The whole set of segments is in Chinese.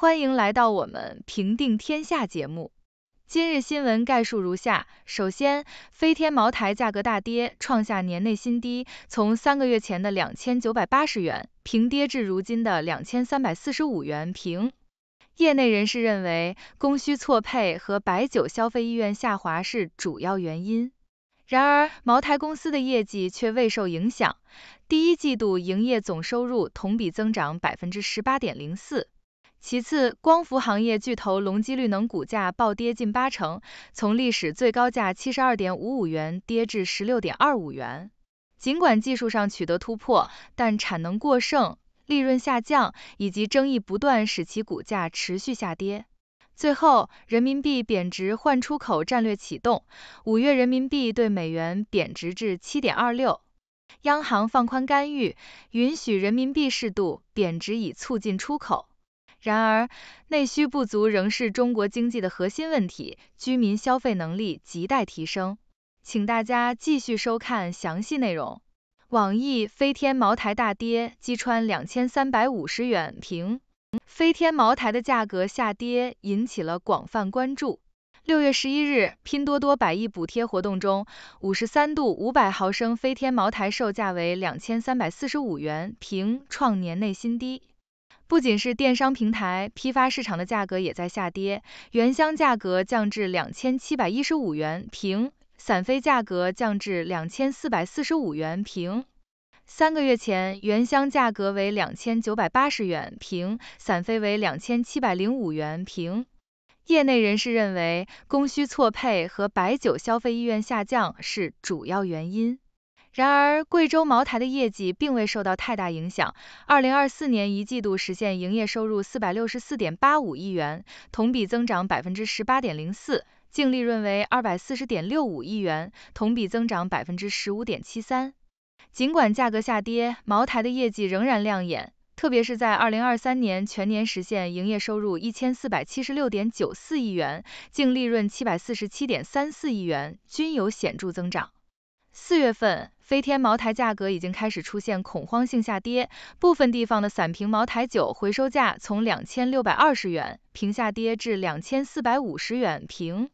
欢迎来到我们平定天下节目。今日新闻概述如下：首先，飞天茅台价格大跌，创下年内新低，从三个月前的两千九百八十元平跌至如今的两千三百四十五元平。业内人士认为，供需错配和白酒消费意愿下滑是主要原因。然而，茅台公司的业绩却未受影响，第一季度营业总收入同比增长百分之十八点零四。其次，光伏行业巨头隆基绿能股价暴跌近八成，从历史最高价七十二点五五元跌至十六点二五元。尽管技术上取得突破，但产能过剩、利润下降以及争议不断，使其股价持续下跌。最后，人民币贬值换出口战略启动，五月人民币对美元贬值至七点二六，央行放宽干预，允许人民币适度贬值以促进出口。然而，内需不足仍是中国经济的核心问题，居民消费能力亟待提升。请大家继续收看详细内容。网易、飞天、茅台大跌，击穿两千三百五十元平。飞天茅台的价格下跌引起了广泛关注。六月十一日，拼多多百亿补贴活动中，五十三度五百毫升飞天茅台售价为两千三百四十五元平，创年内新低。不仅是电商平台，批发市场的价格也在下跌。原箱价格降至两千七百一十五元瓶，散飞价格降至两千四百四十五元瓶。三个月前，原箱价格为两千九百八十元瓶，散飞为两千七百零五元瓶。业内人士认为，供需错配和白酒消费意愿下降是主要原因。然而，贵州茅台的业绩并未受到太大影响。2024年一季度实现营业收入464.85亿元，同比增长18.04%，净利润为240.65亿元，同比增长15.73%。尽管价格下跌，茅台的业绩仍然亮眼，特别是在2023年全年实现营业收入1476.94亿元，净利润747.34亿元，均有显著增长。四月份，飞天茅台价格已经开始出现恐慌性下跌，部分地方的散瓶茅台酒回收价从两千六百二十元瓶下跌至两千四百五十元瓶。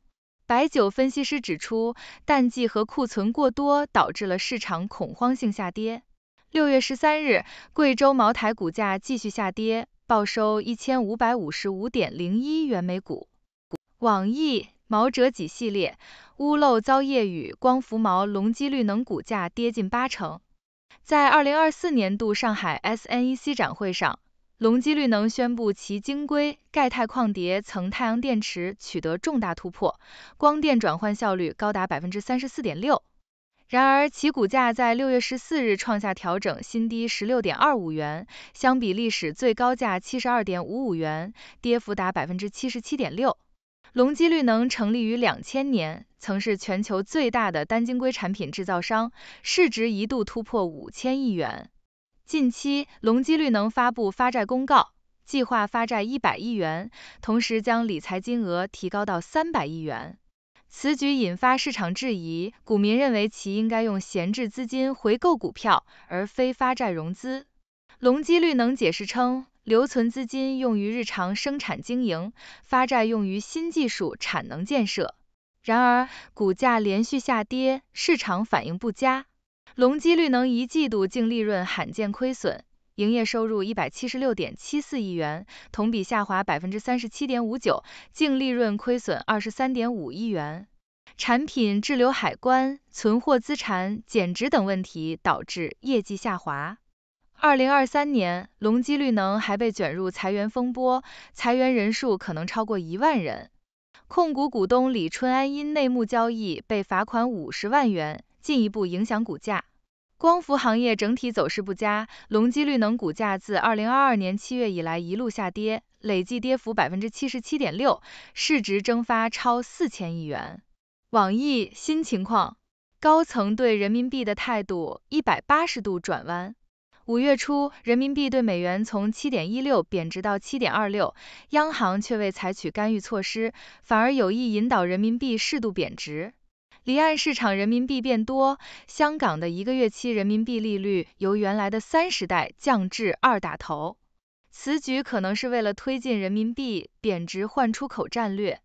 白酒分析师指出，淡季和库存过多导致了市场恐慌性下跌。六月十三日，贵州茅台股价继续下跌，报收一千五百五十五点零一元每股。网易。毛哲戟系列屋漏遭夜雨，光伏毛隆基绿能股价跌近八成。在二零二四年度上海 SNEC 展会上，隆基绿能宣布其晶硅钙钛矿叠层太阳电池取得重大突破，光电转换效率高达百分之三十四点六。然而，其股价在六月十四日创下调整新低十六点二五元，相比历史最高价七十二点五五元，跌幅达百分之七十七点六。隆基绿能成立于两千年，曾是全球最大的单晶硅产品制造商，市值一度突破五千亿元。近期，隆基绿能发布发债公告，计划发债一百亿元，同时将理财金额提高到三百亿元。此举引发市场质疑，股民认为其应该用闲置资金回购股票，而非发债融资。隆基绿能解释称。留存资金用于日常生产经营，发债用于新技术产能建设。然而，股价连续下跌，市场反应不佳。隆基绿能一季度净利润罕见亏损，营业收入一百七十六点七四亿元，同比下滑百分之三十七点五九，净利润亏损二十三点五亿元。产品滞留海关、存货资产减值等问题导致业绩下滑。二零二三年，隆基绿能还被卷入裁员风波，裁员人数可能超过一万人。控股股东李春安因内幕交易被罚款五十万元，进一步影响股价。光伏行业整体走势不佳，隆基绿能股价自二零二二年七月以来一路下跌，累计跌幅百分之七十七点六，市值蒸发超四千亿元。网易新情况，高层对人民币的态度一百八十度转弯。五月初，人民币对美元从七点一六贬值到七点二六，央行却未采取干预措施，反而有意引导人民币适度贬值。离岸市场人民币变多，香港的一个月期人民币利率由原来的三十代降至二打头。此举可能是为了推进人民币贬值换出口战略。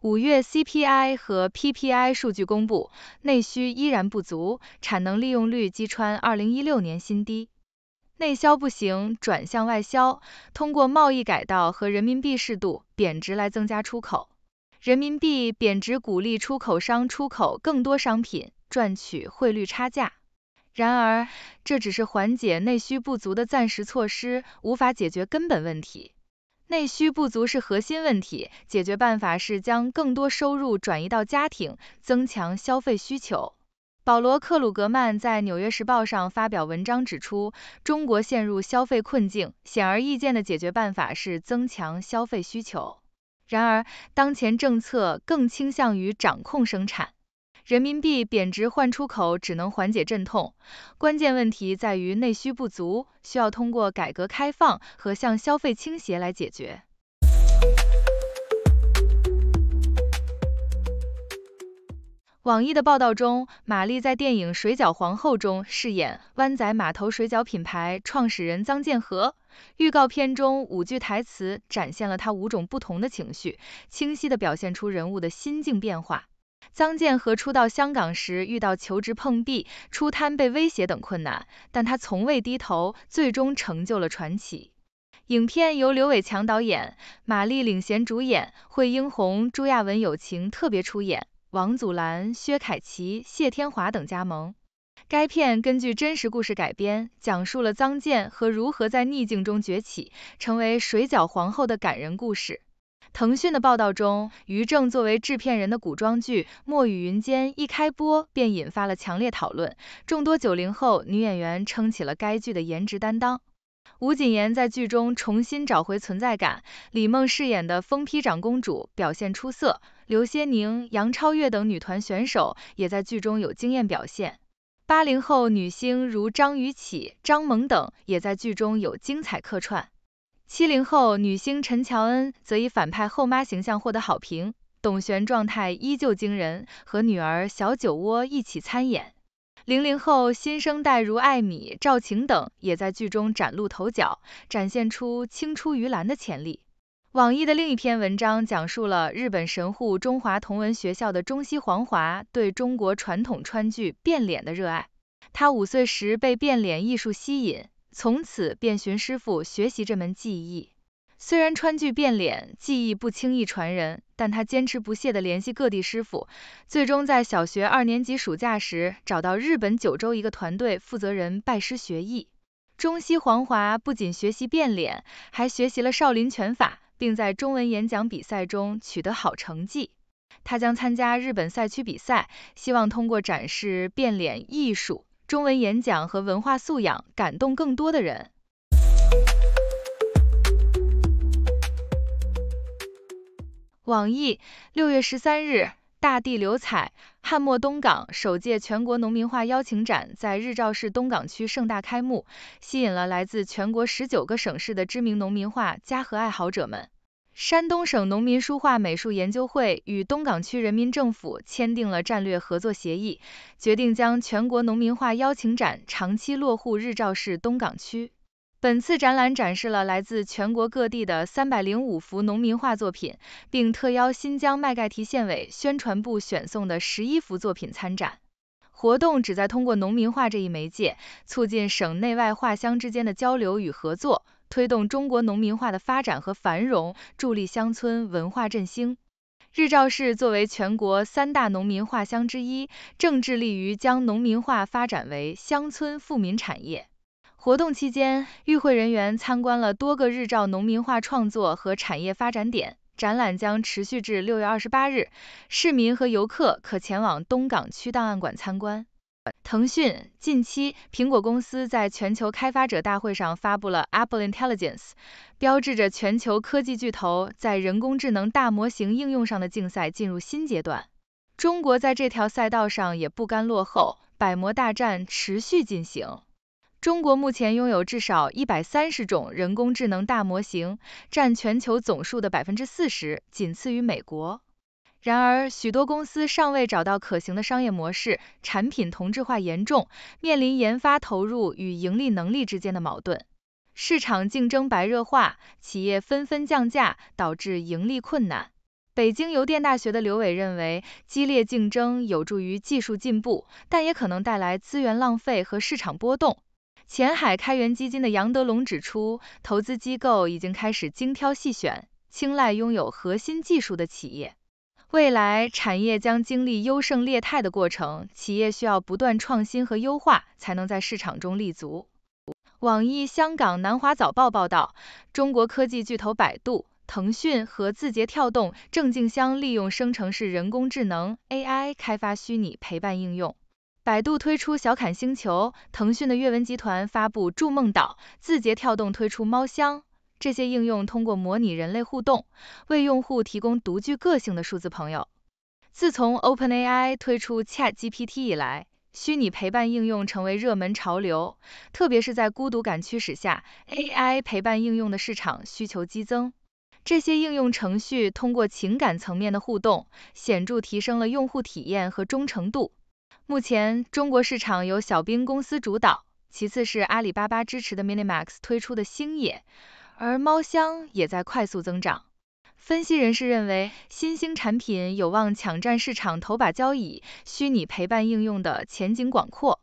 五月 CPI 和 PPI 数据公布，内需依然不足，产能利用率击穿二零一六年新低。内销不行，转向外销，通过贸易改道和人民币适度贬值来增加出口。人民币贬值鼓励出口商出口更多商品，赚取汇率差价。然而，这只是缓解内需不足的暂时措施，无法解决根本问题。内需不足是核心问题，解决办法是将更多收入转移到家庭，增强消费需求。保罗·克鲁格曼在《纽约时报》上发表文章指出，中国陷入消费困境，显而易见的解决办法是增强消费需求。然而，当前政策更倾向于掌控生产。人民币贬值换出口只能缓解阵痛，关键问题在于内需不足，需要通过改革开放和向消费倾斜来解决。网易的报道中，马丽在电影《水饺皇后》中饰演湾仔码头水饺品牌创始人张建和。预告片中五句台词展现了她五种不同的情绪，清晰地表现出人物的心境变化。张建和初到香港时遇到求职碰壁、出摊被威胁等困难，但他从未低头，最终成就了传奇。影片由刘伟强导演，马丽领衔主演，惠英红、朱亚文友情特别出演。王祖蓝、薛凯琪、谢天华等加盟。该片根据真实故事改编，讲述了臧健和如何在逆境中崛起，成为水饺皇后的感人故事。腾讯的报道中，于正作为制片人的古装剧《墨雨云间》一开播便引发了强烈讨论，众多九零后女演员撑起了该剧的颜值担当。吴谨言在剧中重新找回存在感，李梦饰演的疯批长公主表现出色，刘些宁、杨超越等女团选手也在剧中有惊艳表现。八零后女星如张雨绮、张萌等也在剧中有精彩客串。七零后女星陈乔恩则以反派后妈形象获得好评，董璇状态依旧惊人，和女儿小酒窝一起参演。零零后新生代如艾米、赵晴等，也在剧中崭露头角，展现出青出于蓝的潜力。网易的另一篇文章讲述了日本神户中华同文学校的中西黄华对中国传统川剧变脸的热爱。他五岁时被变脸艺术吸引，从此便寻师傅学习这门技艺。虽然川剧变脸技艺不轻易传人，但他坚持不懈地联系各地师傅，最终在小学二年级暑假时找到日本九州一个团队负责人拜师学艺。中西黄华不仅学习变脸，还学习了少林拳法，并在中文演讲比赛中取得好成绩。他将参加日本赛区比赛，希望通过展示变脸艺术、中文演讲和文化素养，感动更多的人。网易六月十三日，大地流彩，汉墨东港首届全国农民画邀请展在日照市东港区盛大开幕，吸引了来自全国十九个省市的知名农民画家和爱好者们。山东省农民书画美术研究会与东港区人民政府签订了战略合作协议，决定将全国农民画邀请展长期落户日照市东港区。本次展览展示了来自全国各地的三百零五幅农民画作品，并特邀新疆麦盖提县委宣传部选送的十一幅作品参展。活动旨在通过农民画这一媒介，促进省内外画乡之间的交流与合作，推动中国农民画的发展和繁荣，助力乡村文化振兴。日照市作为全国三大农民画乡之一，正致力于将农民画发展为乡村富民产业。活动期间，与会人员参观了多个日照农民画创作和产业发展点。展览将持续至六月二十八日，市民和游客可前往东港区档案馆参观。腾讯近期，苹果公司在全球开发者大会上发布了 Apple Intelligence，标志着全球科技巨头在人工智能大模型应用上的竞赛进入新阶段。中国在这条赛道上也不甘落后，百模大战持续进行。中国目前拥有至少一百三十种人工智能大模型，占全球总数的百分之四十，仅次于美国。然而，许多公司尚未找到可行的商业模式，产品同质化严重，面临研发投入与盈利能力之间的矛盾。市场竞争白热化，企业纷纷降价，导致盈利困难。北京邮电大学的刘伟认为，激烈竞争有助于技术进步，但也可能带来资源浪费和市场波动。前海开源基金的杨德龙指出，投资机构已经开始精挑细选，青睐拥有核心技术的企业。未来产业将经历优胜劣汰的过程，企业需要不断创新和优化，才能在市场中立足。网易香港南华早报报道，中国科技巨头百度、腾讯和字节跳动正竞相利用生成式人工智能 AI 开发虚拟陪伴应用。百度推出小侃星球，腾讯的阅文集团发布筑梦岛，字节跳动推出猫箱。这些应用通过模拟人类互动，为用户提供独具个性的数字朋友。自从 OpenAI 推出 ChatGPT 以来，虚拟陪伴应用成为热门潮流，特别是在孤独感驱使下，AI 陪伴应用的市场需求激增。这些应用程序通过情感层面的互动，显著提升了用户体验和忠诚度。目前，中国市场由小冰公司主导，其次是阿里巴巴支持的 MiniMax 推出的星野，而猫箱也在快速增长。分析人士认为，新兴产品有望抢占市场头把交椅，虚拟陪伴应用的前景广阔。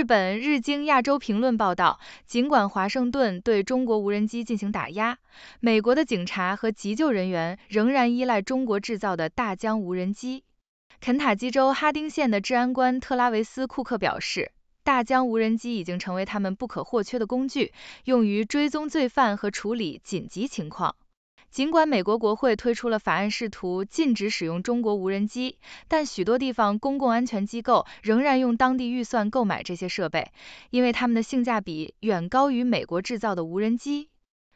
日本《日经亚洲评论》报道，尽管华盛顿对中国无人机进行打压，美国的警察和急救人员仍然依赖中国制造的大疆无人机。肯塔基州哈丁县的治安官特拉维斯·库克表示，大疆无人机已经成为他们不可或缺的工具，用于追踪罪犯和处理紧急情况。尽管美国国会推出了法案，试图禁止使用中国无人机，但许多地方公共安全机构仍然用当地预算购买这些设备，因为它们的性价比远高于美国制造的无人机。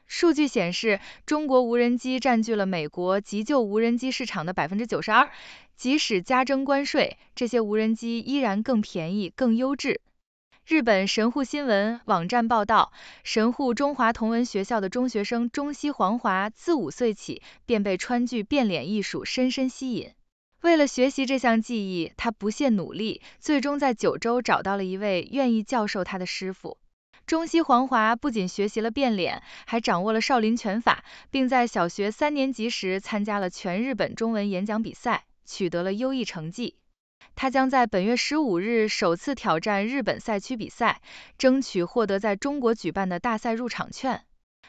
数据显示，中国无人机占据了美国急救无人机市场的百分之九十二。即使加征关税，这些无人机依然更便宜、更优质。日本神户新闻网站报道，神户中华同文学校的中学生中西黄华自五岁起便被川剧变脸艺术深深吸引。为了学习这项技艺，他不懈努力，最终在九州找到了一位愿意教授他的师傅。中西黄华不仅学习了变脸，还掌握了少林拳法，并在小学三年级时参加了全日本中文演讲比赛，取得了优异成绩。他将在本月十五日首次挑战日本赛区比赛，争取获得在中国举办的大赛入场券。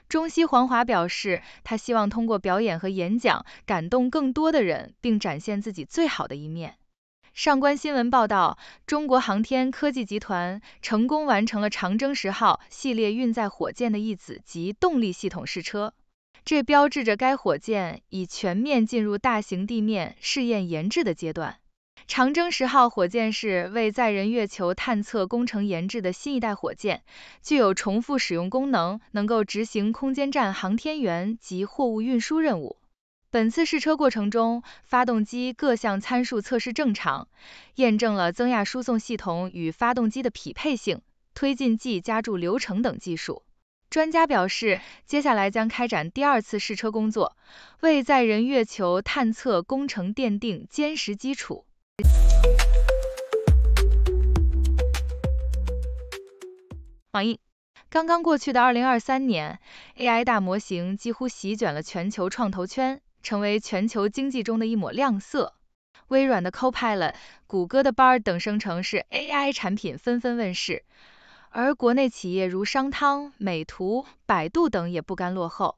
中西黄华表示，他希望通过表演和演讲感动更多的人，并展现自己最好的一面。上观新闻报道，中国航天科技集团成功完成了长征十号系列运载火箭的一子及动力系统试车，这标志着该火箭已全面进入大型地面试验研制的阶段。长征十号火箭是为载人月球探测工程研制的新一代火箭，具有重复使用功能，能够执行空间站、航天员及货物运输任务。本次试车过程中，发动机各项参数测试正常，验证了增压输送系统与发动机的匹配性、推进剂加注流程等技术。专家表示，接下来将开展第二次试车工作，为载人月球探测工程奠定坚实基础。网易。刚刚过去的2023年，AI 大模型几乎席卷了全球创投圈，成为全球经济中的一抹亮色。微软的 Copilot、谷歌的 Bard 等生成式 AI 产品纷纷问世，而国内企业如商汤、美图、百度等也不甘落后。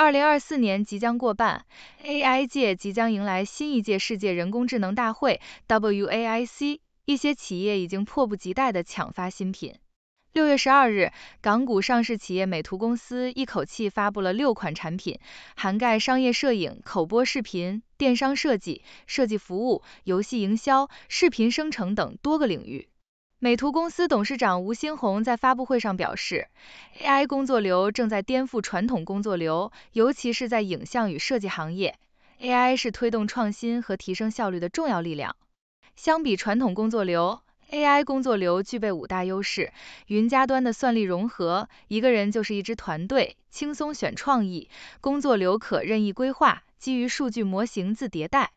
二零二四年即将过半，AI 界即将迎来新一届世界人工智能大会 （WAIC），一些企业已经迫不及待地抢发新品。六月十二日，港股上市企业美图公司一口气发布了六款产品，涵盖商业摄影、口播视频、电商设计、设计服务、游戏营销、视频生成等多个领域。美图公司董事长吴新红在发布会上表示，AI 工作流正在颠覆传统工作流，尤其是在影像与设计行业，AI 是推动创新和提升效率的重要力量。相比传统工作流，AI 工作流具备五大优势：云加端的算力融合，一个人就是一支团队，轻松选创意，工作流可任意规划，基于数据模型自迭代。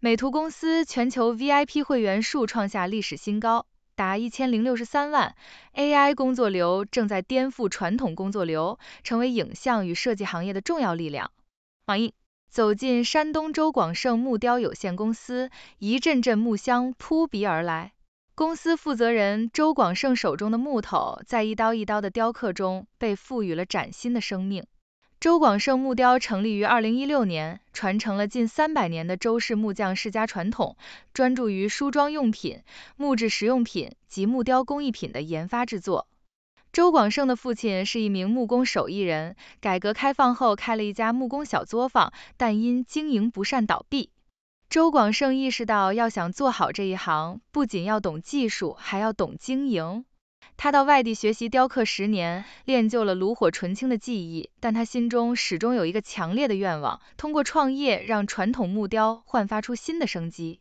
美图公司全球 VIP 会员数创下历史新高。达一千零六十三万，AI 工作流正在颠覆传统工作流，成为影像与设计行业的重要力量。王易走进山东周广盛木雕有限公司，一阵阵木香扑鼻而来。公司负责人周广盛手中的木头，在一刀一刀的雕刻中，被赋予了崭新的生命。周广胜木雕成立于二零一六年，传承了近三百年的周氏木匠世家传统，专注于梳妆用品、木质实用品及木雕工艺品的研发制作。周广胜的父亲是一名木工手艺人，改革开放后开了一家木工小作坊，但因经营不善倒闭。周广胜意识到，要想做好这一行，不仅要懂技术，还要懂经营。他到外地学习雕刻十年，练就了炉火纯青的技艺，但他心中始终有一个强烈的愿望，通过创业让传统木雕焕发出新的生机。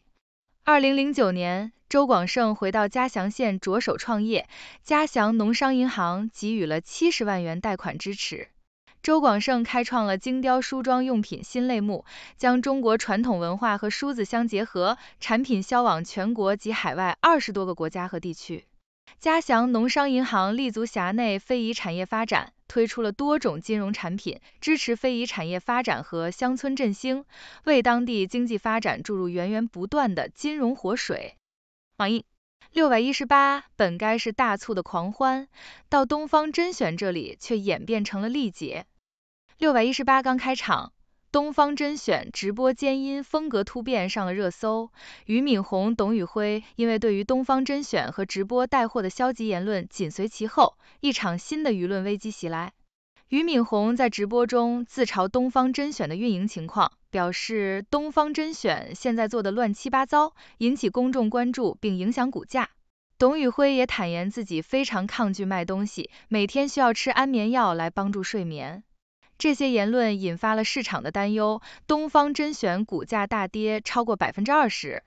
二零零九年，周广胜回到嘉祥县着手创业，嘉祥农商银行给予了七十万元贷款支持。周广胜开创了精雕梳妆用品新类目，将中国传统文化和梳子相结合，产品销往全国及海外二十多个国家和地区。嘉祥农商银行立足辖内非遗产业发展，推出了多种金融产品，支持非遗产业发展和乡村振兴，为当地经济发展注入源源不断的金融活水。网一六百一十八本该是大促的狂欢，到东方甄选这里却演变成了历劫。六百一十八刚开场。东方甄选直播间因风格突变上了热搜，俞敏洪、董宇辉因为对于东方甄选和直播带货的消极言论紧随其后，一场新的舆论危机袭来。俞敏洪在直播中自嘲东方甄选的运营情况，表示东方甄选现在做的乱七八糟，引起公众关注并影响股价。董宇辉也坦言自己非常抗拒卖东西，每天需要吃安眠药来帮助睡眠。这些言论引发了市场的担忧，东方甄选股价大跌超过百分之二十。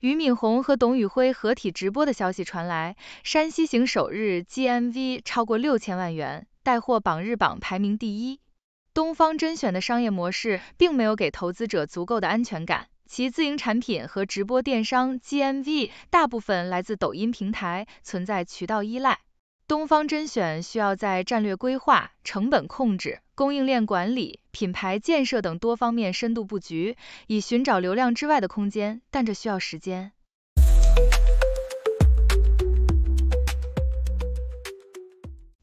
俞敏洪和董宇辉合体直播的消息传来，山西行首日 GMV 超过六千万元，带货榜日榜排名第一。东方甄选的商业模式并没有给投资者足够的安全感，其自营产品和直播电商 GMV 大部分来自抖音平台，存在渠道依赖。东方甄选需要在战略规划、成本控制。供应链管理、品牌建设等多方面深度布局，以寻找流量之外的空间，但这需要时间。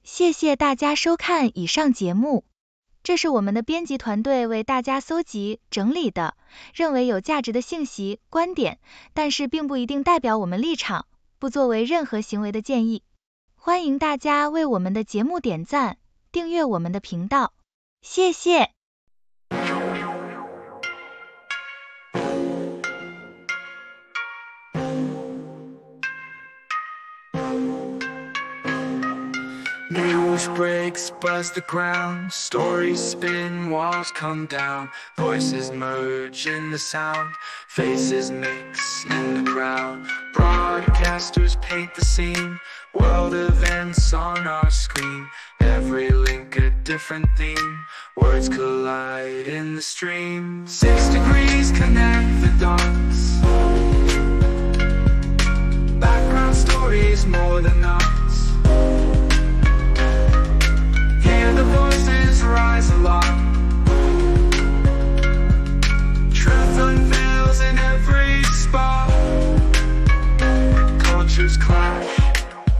谢谢大家收看以上节目，这是我们的编辑团队为大家搜集整理的，认为有价值的信息、观点，但是并不一定代表我们立场，不作为任何行为的建议。欢迎大家为我们的节目点赞、订阅我们的频道。谢谢。News breaks past the ground, stories spin, walls come down, voices merge in the sound, faces mix in the crowd. Broadcasters paint the scene, world events on our screen, every different theme Words collide in the stream Six degrees connect the dots Background stories more than knots Hear the voices rise aloft Truth unveils in every spot Cultures clash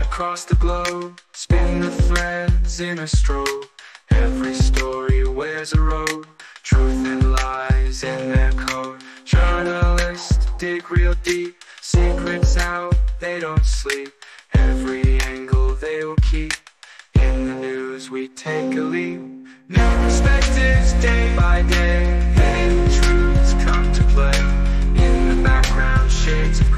across the globe Spin the threads in a stroke Every story wears a road, truth and lies in their code. Journalists dig real deep, secrets out, they don't sleep. Every angle they will keep. In the news, we take a leap. New perspectives day by day, hidden truths come to play. In the background, shades